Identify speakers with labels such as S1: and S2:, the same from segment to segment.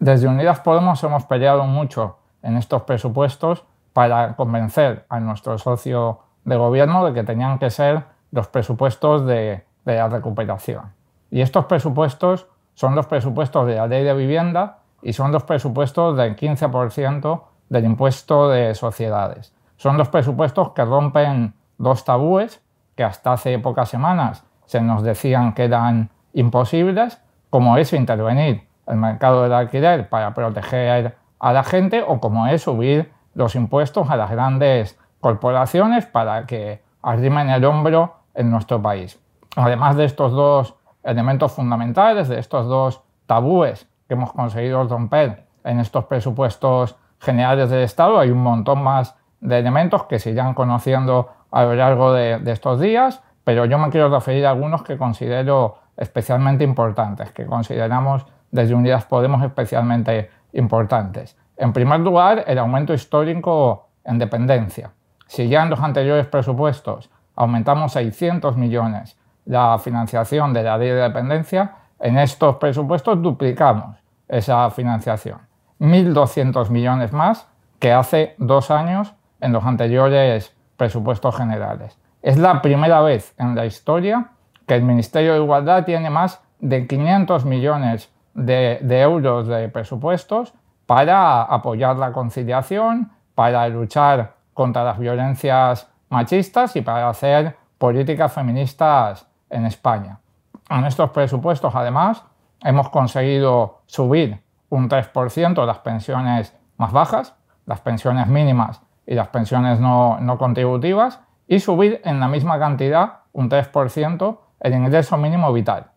S1: Desde Unidas
S2: Podemos hemos peleado mucho en estos presupuestos para convencer a nuestro socio de gobierno de que tenían que ser los presupuestos de, la recuperación. Y estos presupuestos son los presupuestos de la ley de vivienda y son los presupuestos del 15% del impuesto de sociedades. Son los presupuestos que rompen dos tabúes que hasta hace pocas semanas se nos decían que eran imposibles, como es intervenir el mercado del alquiler para proteger a la gente o como es subir los impuestos a las grandes corporaciones para que arrimen el hombro en nuestro país. Además de estos dos elementos fundamentales, de estos dos tabúes que hemos conseguido romper en estos presupuestos generales del Estado, hay un montón más de elementos que se irán conociendo a lo largo de, de estos días, pero yo me quiero referir a algunos que considero especialmente importantes, que consideramos desde Unidas Podemos especialmente importantes. En primer lugar, el aumento histórico en dependencia. Si ya en los anteriores presupuestos aumentamos 600 millones la financiación de la ley de dependencia, en estos presupuestos duplicamos esa financiación. 1.200 millones más que hace dos años en los anteriores presupuestos generales. Es la primera vez en la historia que el Ministerio de Igualdad tiene más de 500 millones de, euros de presupuestos para apoyar la conciliación, para luchar contra las violencias machistas y para hacer políticas feministas en España. En estos presupuestos, además, hemos conseguido subir un 3% las pensiones más bajas, las pensiones mínimas y las pensiones no, no, contributivas, y subir en la misma cantidad, un 3%, el ingreso mínimo vital.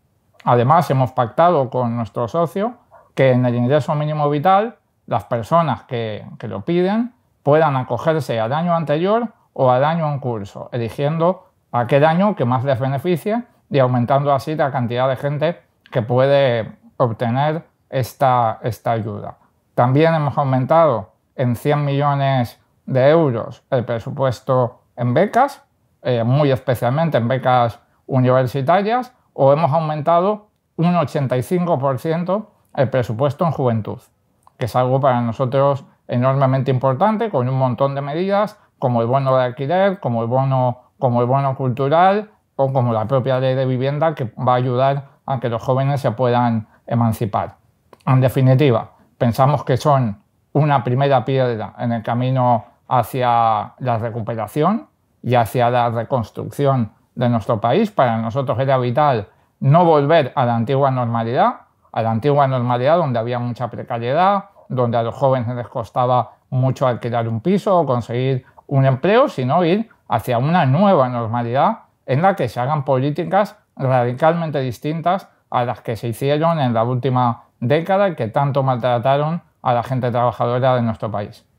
S2: Además, hemos pactado con nuestro socio que en el ingreso mínimo vital las personas que, lo piden puedan acogerse al año anterior o al año en curso, eligiendo aquel año que más les beneficie y aumentando así la cantidad de gente que puede obtener esta, ayuda. También hemos aumentado en 100 millones de euros el presupuesto en becas, eh, muy especialmente en becas universitarias, o hemos aumentado un 85% el presupuesto en juventud, que es algo para nosotros enormemente importante, con un montón de medidas, como el bono de alquiler, como el bono, como el bono cultural o como la propia ley de vivienda que va a ayudar a que los jóvenes se puedan emancipar. En definitiva, pensamos que son una primera piedra en el camino hacia la recuperación y hacia la reconstrucción de nuestro país. Para nosotros era vital no volver a la antigua normalidad, a la antigua normalidad donde había mucha precariedad, donde a los jóvenes les costaba mucho alquilar un piso o conseguir un empleo, sino ir hacia una nueva normalidad en la que se hagan políticas radicalmente distintas a las que se hicieron en la última década que tanto maltrataron a la gente trabajadora de nuestro país.